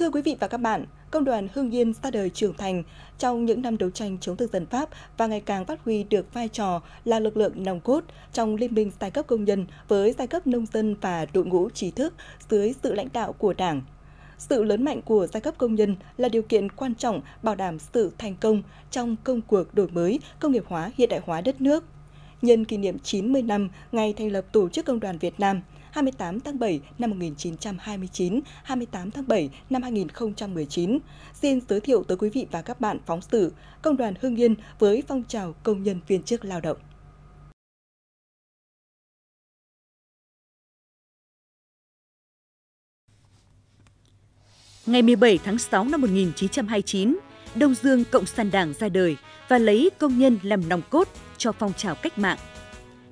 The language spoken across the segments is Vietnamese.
Thưa quý vị và các bạn, Công đoàn Hương Yên ra đời trưởng thành trong những năm đấu tranh chống thực dân Pháp và ngày càng phát huy được vai trò là lực lượng nòng cốt trong liên minh giai cấp công nhân với giai cấp nông dân và đội ngũ trí thức dưới sự lãnh đạo của Đảng. Sự lớn mạnh của giai cấp công nhân là điều kiện quan trọng bảo đảm sự thành công trong công cuộc đổi mới, công nghiệp hóa, hiện đại hóa đất nước. Nhân kỷ niệm 90 năm ngày thành lập Tổ chức Công đoàn Việt Nam – 28 tháng 7 năm 1929, 28 tháng 7 năm 2019. Xin giới thiệu tới quý vị và các bạn phóng sự Công đoàn hương Yên với phong trào công nhân viên chức lao động. Ngày 17 tháng 6 năm 1929, Đông Dương Cộng sản Đảng ra đời và lấy công nhân làm nòng cốt cho phong trào cách mạng.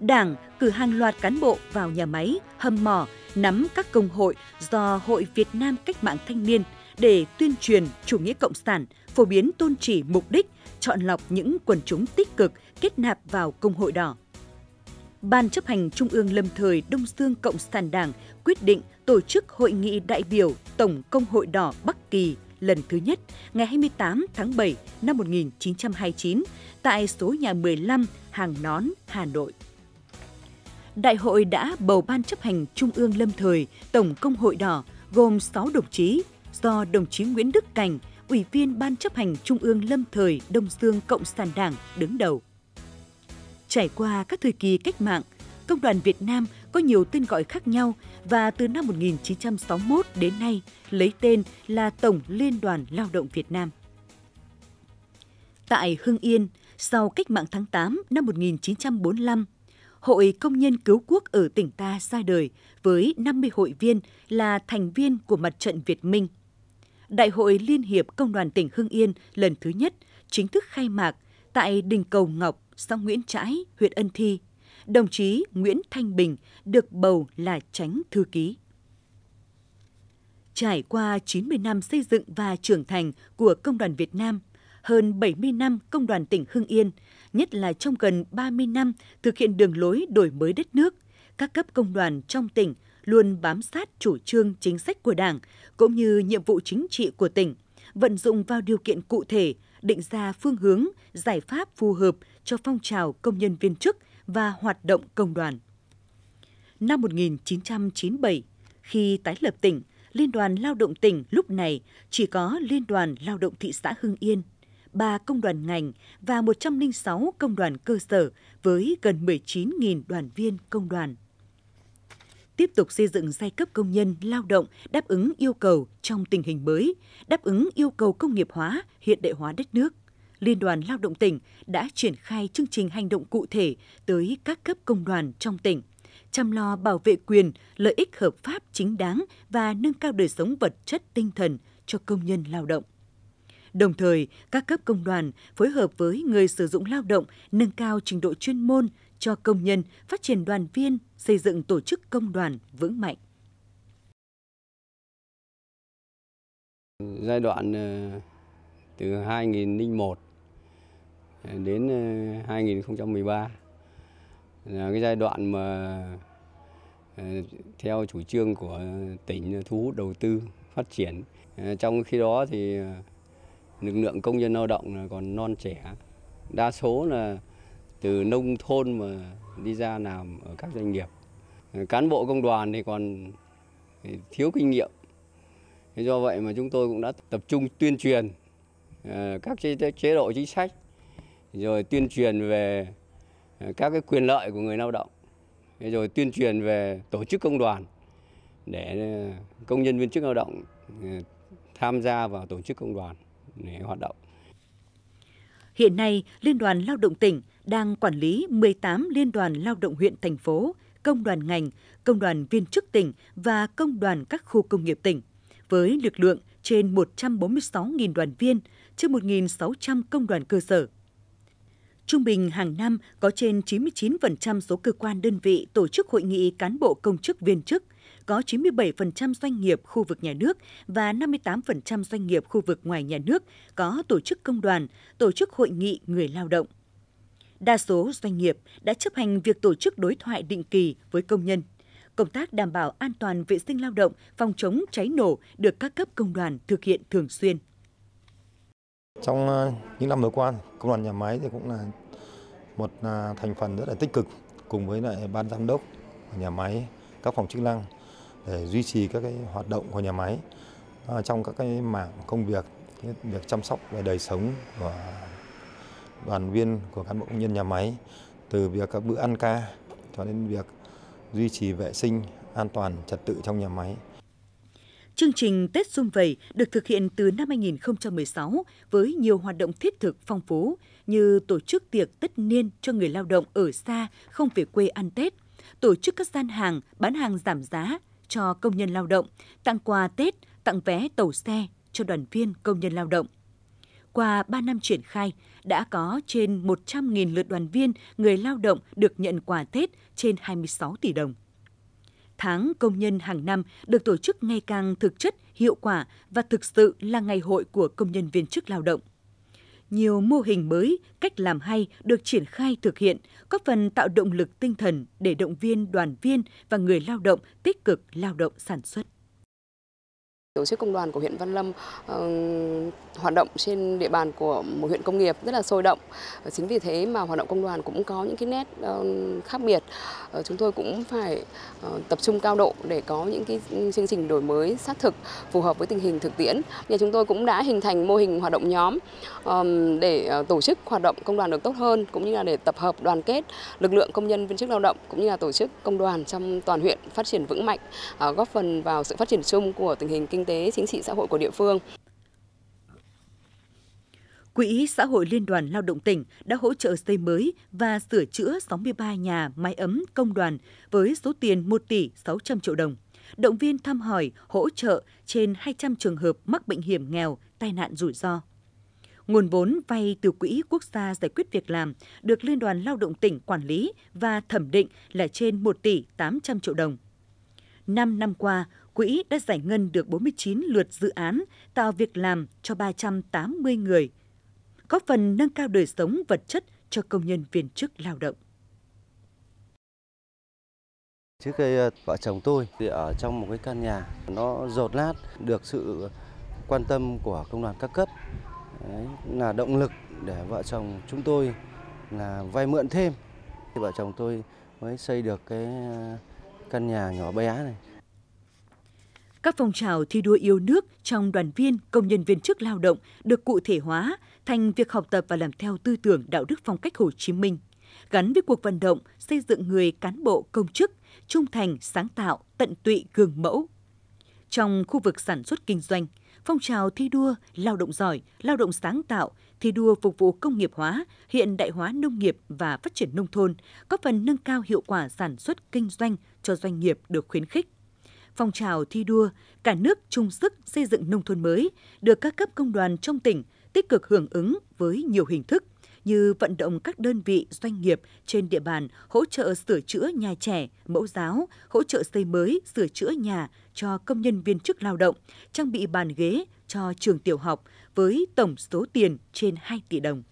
Đảng cử hàng loạt cán bộ vào nhà máy, hầm mỏ, nắm các công hội do Hội Việt Nam Cách mạng Thanh niên để tuyên truyền chủ nghĩa cộng sản, phổ biến tôn chỉ mục đích, chọn lọc những quần chúng tích cực kết nạp vào công hội đỏ. Ban chấp hành Trung ương lâm thời Đông Dương Cộng sản Đảng quyết định tổ chức hội nghị đại biểu Tổng Công hội đỏ Bắc Kỳ lần thứ nhất ngày 28 tháng 7 năm 1929 tại số nhà 15 Hàng Nón, Hà Nội. Đại hội đã bầu Ban chấp hành Trung ương lâm thời Tổng Công hội Đỏ gồm 6 đồng chí do đồng chí Nguyễn Đức Cảnh, Ủy viên Ban chấp hành Trung ương lâm thời Đông Dương Cộng sản Đảng đứng đầu. Trải qua các thời kỳ cách mạng, Công đoàn Việt Nam có nhiều tên gọi khác nhau và từ năm 1961 đến nay lấy tên là Tổng Liên đoàn Lao động Việt Nam. Tại Hưng Yên, sau cách mạng tháng 8 năm 1945, Hội Công nhân Cứu Quốc ở tỉnh ta ra đời với 50 hội viên là thành viên của Mặt trận Việt Minh. Đại hội Liên hiệp Công đoàn tỉnh Hưng Yên lần thứ nhất chính thức khai mạc tại Đình Cầu Ngọc, xã Nguyễn Trãi, huyện Ân Thi. Đồng chí Nguyễn Thanh Bình được bầu là tránh thư ký. Trải qua 90 năm xây dựng và trưởng thành của Công đoàn Việt Nam, hơn 70 năm Công đoàn tỉnh Hưng Yên – nhất là trong gần 30 năm thực hiện đường lối đổi mới đất nước, các cấp công đoàn trong tỉnh luôn bám sát chủ trương chính sách của Đảng cũng như nhiệm vụ chính trị của tỉnh, vận dụng vào điều kiện cụ thể, định ra phương hướng, giải pháp phù hợp cho phong trào công nhân viên chức và hoạt động công đoàn. Năm 1997, khi tái lập tỉnh, Liên đoàn Lao động tỉnh lúc này chỉ có Liên đoàn Lao động thị xã Hưng Yên – 3 công đoàn ngành và 106 công đoàn cơ sở với gần 19.000 đoàn viên công đoàn. Tiếp tục xây dựng giai cấp công nhân lao động đáp ứng yêu cầu trong tình hình mới, đáp ứng yêu cầu công nghiệp hóa, hiện đại hóa đất nước. Liên đoàn Lao động tỉnh đã triển khai chương trình hành động cụ thể tới các cấp công đoàn trong tỉnh, chăm lo bảo vệ quyền, lợi ích hợp pháp chính đáng và nâng cao đời sống vật chất tinh thần cho công nhân lao động. Đồng thời, các cấp công đoàn phối hợp với người sử dụng lao động nâng cao trình độ chuyên môn cho công nhân, phát triển đoàn viên, xây dựng tổ chức công đoàn vững mạnh. Giai đoạn ờ, từ 2001 đến 2013 ờ, là cái giai đoạn mà ờ, theo chủ trương của tỉnh thu hút đầu tư phát triển. Trong khi đó thì lực lượng công nhân lao động còn non trẻ đa số là từ nông thôn mà đi ra làm ở các doanh nghiệp cán bộ công đoàn thì còn thiếu kinh nghiệm do vậy mà chúng tôi cũng đã tập trung tuyên truyền à, các chế độ chính sách rồi tuyên truyền về à, các cái quyền lợi của người lao động rồi tuyên truyền về tổ chức công đoàn để à, công nhân viên chức lao động tham gia vào tổ chức công đoàn để hoạt động. Hiện nay, Liên đoàn Lao động tỉnh đang quản lý 18 liên đoàn lao động huyện thành phố, công đoàn ngành, công đoàn viên chức tỉnh và công đoàn các khu công nghiệp tỉnh với lực lượng trên 146.000 đoàn viên, trên 1.600 công đoàn cơ sở. Trung bình hàng năm có trên 99% số cơ quan đơn vị tổ chức hội nghị cán bộ công chức viên chức – có 97% doanh nghiệp khu vực nhà nước và 58% doanh nghiệp khu vực ngoài nhà nước có tổ chức công đoàn, tổ chức hội nghị người lao động. Đa số doanh nghiệp đã chấp hành việc tổ chức đối thoại định kỳ với công nhân. Công tác đảm bảo an toàn vệ sinh lao động, phòng chống cháy nổ được các cấp công đoàn thực hiện thường xuyên. Trong ờ, những năm vừa qua, công đoàn nhà máy thì cũng là một ờ, thành phần rất là tích cực cùng với lại ban giám đốc nhà máy, các phòng chức năng để duy trì các cái hoạt động của nhà máy à, trong các cái mảng công việc việc chăm sóc về đời sống của đoàn viên của cán bộ công nhân nhà máy từ việc các bữa ăn ca cho đến việc duy trì vệ sinh an toàn trật tự trong nhà máy. Chương trình Tết Xung Vầy được thực hiện từ năm 2016 với nhiều hoạt động thiết thực phong phú như tổ chức tiệc tất niên cho người lao động ở xa không về quê ăn Tết, tổ chức các gian hàng bán hàng giảm giá cho công nhân lao động, tặng quà Tết, tặng vé tàu xe cho đoàn viên công nhân lao động. Qua 3 năm triển khai, đã có trên 100.000 lượt đoàn viên người lao động được nhận quà Tết trên 26 tỷ đồng. Tháng công nhân hàng năm được tổ chức ngày càng thực chất, hiệu quả và thực sự là ngày hội của công nhân viên chức lao động nhiều mô hình mới, cách làm hay được triển khai thực hiện, góp phần tạo động lực tinh thần để động viên đoàn viên và người lao động tích cực lao động sản xuất tổ chức công đoàn của huyện Văn Lâm uh, hoạt động trên địa bàn của một huyện công nghiệp rất là sôi động. Ờ, chính vì thế mà hoạt động công đoàn cũng có những cái nét uh, khác biệt. Uh, chúng tôi cũng phải uh, tập trung cao độ để có những cái chương trình đổi mới sát thực phù hợp với tình hình thực tiễn. Nhà chúng tôi cũng đã hình thành mô hình hoạt động nhóm um, để uh, tổ chức hoạt động công đoàn được tốt hơn cũng như là để tập hợp đoàn kết lực lượng công nhân viên chức lao động cũng như là tổ chức công đoàn trong toàn huyện phát triển vững mạnh uh, góp phần vào sự phát triển chung của tình hình kinh tế chính trị xã hội của địa phương. Quỹ Xã hội Liên đoàn Lao động tỉnh đã hỗ trợ xây mới và sửa chữa 63 nhà máy ấm công đoàn với số tiền 1 tỷ 600 triệu đồng. Động viên thăm hỏi, hỗ trợ trên 200 trường hợp mắc bệnh hiểm nghèo, tai nạn rủi ro. Nguồn vốn vay từ Quỹ Quốc gia Giải quyết Việc làm được Liên đoàn Lao động tỉnh quản lý và thẩm định là trên 1 tỷ 800 triệu đồng. 5 năm qua, quỹ đã giải ngân được 49 lượt dự án, tạo việc làm cho 380 người, góp phần nâng cao đời sống vật chất cho công nhân viên chức lao động. Trước đây ờ, vợ chồng tôi thì ở trong một cái căn nhà nó rột nát được sự quan tâm của công đoàn các cấp Đấy, là động lực để vợ chồng chúng tôi là vay mượn thêm thì vợ chồng tôi mới xây được cái ờ, căn nhà nhỏ bé này các phong trào thi đua yêu nước trong đoàn viên, công nhân viên chức lao động được cụ thể hóa thành việc học tập và làm theo tư tưởng đạo đức phong cách Hồ Chí Minh, gắn với cuộc vận động xây dựng người cán bộ công chức trung thành, sáng tạo, tận tụy gương mẫu. Trong khu vực sản xuất kinh doanh, phong trào thi đua lao động giỏi, lao động sáng tạo, thi đua phục vụ công nghiệp hóa, hiện đại hóa nông nghiệp và phát triển nông thôn, góp phần nâng cao hiệu quả sản xuất kinh doanh cho doanh nghiệp được khuyến khích phong trào thi đua cả nước chung sức xây dựng nông thôn mới được các cấp công đoàn trong tỉnh tích cực hưởng ứng với nhiều hình thức như vận động các đơn vị doanh nghiệp trên địa bàn hỗ trợ sửa chữa nhà trẻ, mẫu giáo, hỗ trợ xây mới, sửa chữa nhà cho công nhân viên chức lao động, trang bị bàn ghế cho trường tiểu học với tổng số tiền trên 2 tỷ đồng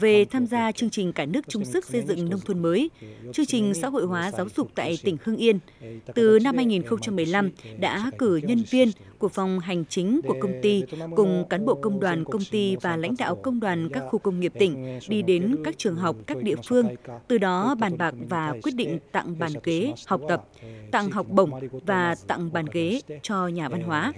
về tham gia chương trình cả nước chung sức xây dựng nông thôn mới, chương trình xã hội hóa giáo dục tại tỉnh Hưng Yên. Từ năm 2015 đã cử nhân viên của phòng hành chính của công ty cùng cán bộ công đoàn công ty và lãnh đạo công đoàn các khu công nghiệp tỉnh đi đến các trường học, các địa phương, từ đó bàn bạc và quyết định tặng bàn ghế học tập, tặng học bổng và tặng bàn ghế cho nhà văn hóa.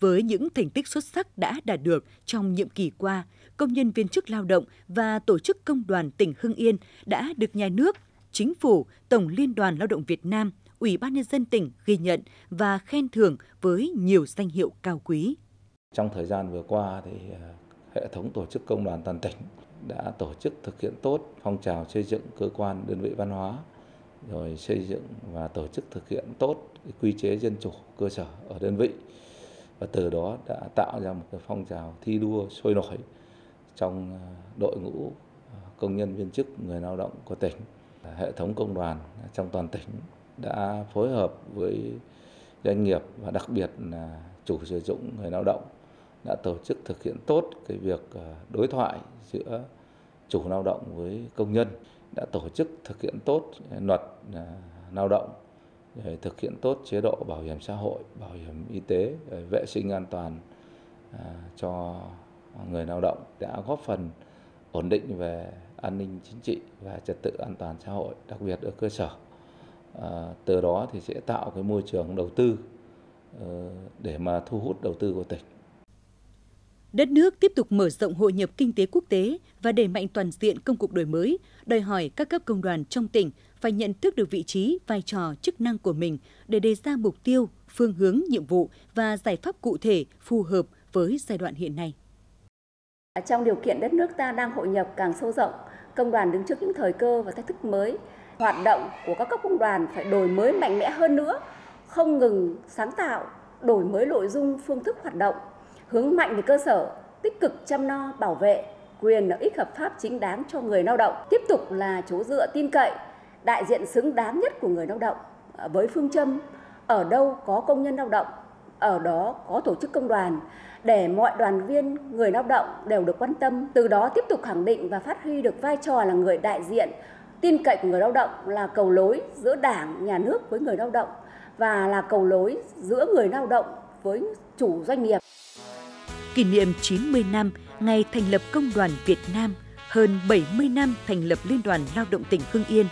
Với những thành tích xuất sắc đã đạt được trong nhiệm kỳ qua, công nhân viên chức lao động và tổ chức công đoàn tỉnh Hưng Yên đã được nhà nước, chính phủ, Tổng Liên đoàn Lao động Việt Nam, Ủy ban nhân dân tỉnh ghi nhận và khen thưởng với nhiều danh hiệu cao quý. Trong thời gian vừa qua thì à, hệ thống tổ chức công đoàn toàn tỉnh đã tổ chức thực hiện tốt phong trào xây dựng cơ quan đơn vị văn hóa rồi xây dựng và tổ chức thực hiện tốt quy chế dân chủ cơ sở ở đơn vị và từ đó đã tạo ra một cái phong trào thi đua sôi nổi trong ờ, đội ngũ ờ, công nhân viên chức người lao động của tỉnh hệ thống công đoàn trong toàn tỉnh đã phối hợp với doanh nghiệp và đặc biệt là chủ sử dụng người lao động đã tổ chức thực hiện tốt cái việc ờ, đối thoại giữa chủ lao động với công nhân đã tổ chức thực hiện tốt luật lao động thực hiện tốt chế độ bảo hiểm xã hội bảo hiểm y tế vệ sinh an toàn à, cho người lao động đã góp phần ổn định về an ninh chính trị và trật tự an toàn xã hội đặc biệt ở cơ sở à, từ đó thì sẽ tạo cái môi trường đầu tư ờ, để mà thu hút đầu tư của tỉnh Đất nước tiếp tục mở rộng hội nhập kinh tế quốc tế và đẩy mạnh toàn diện công cuộc đổi mới, đòi hỏi các cấp công đoàn trong tỉnh phải nhận thức được vị trí, vai trò, chức năng của mình để đề ra mục tiêu, phương hướng, nhiệm vụ và giải pháp cụ thể phù hợp với giai đoạn hiện nay. Trong điều kiện đất nước ta đang hội nhập càng sâu rộng, công đoàn đứng trước những thời cơ và thách thức mới, hoạt động của các cấp công đoàn phải đổi mới mạnh mẽ hơn nữa, không ngừng sáng tạo, đổi mới nội dung, phương thức hoạt động, hướng mạnh về cơ sở, tích cực chăm lo bảo vệ quyền lợi ích hợp pháp chính đáng cho người lao động, tiếp tục là chỗ dựa tin cậy đại diện xứng đáng nhất của người lao động à, với phương châm ở đâu có công nhân lao động, ở đó có tổ chức công đoàn để mọi đoàn viên người lao động đều được quan tâm, từ đó tiếp tục khẳng định và phát huy được vai trò là người đại diện tin cậy của người lao động là cầu lối giữa Đảng, nhà nước với người lao động và là cầu lối giữa người lao động với chủ doanh nghiệp. Kỷ niệm 90 năm ngày thành lập Công đoàn Việt Nam, hơn 70 năm thành lập Liên đoàn Lao động tỉnh Hưng Yên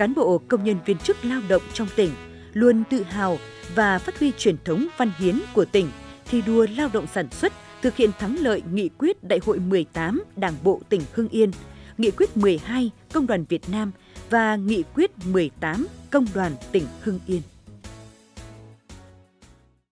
cán bộ công nhân viên chức lao động trong tỉnh luôn tự hào và phát huy truyền thống văn hiến của tỉnh, thi đua lao động sản xuất, thực hiện thắng lợi nghị quyết Đại hội 18 Đảng bộ tỉnh Hưng Yên, nghị quyết 12 Công đoàn Việt Nam và nghị quyết 18 Công đoàn tỉnh Hưng Yên.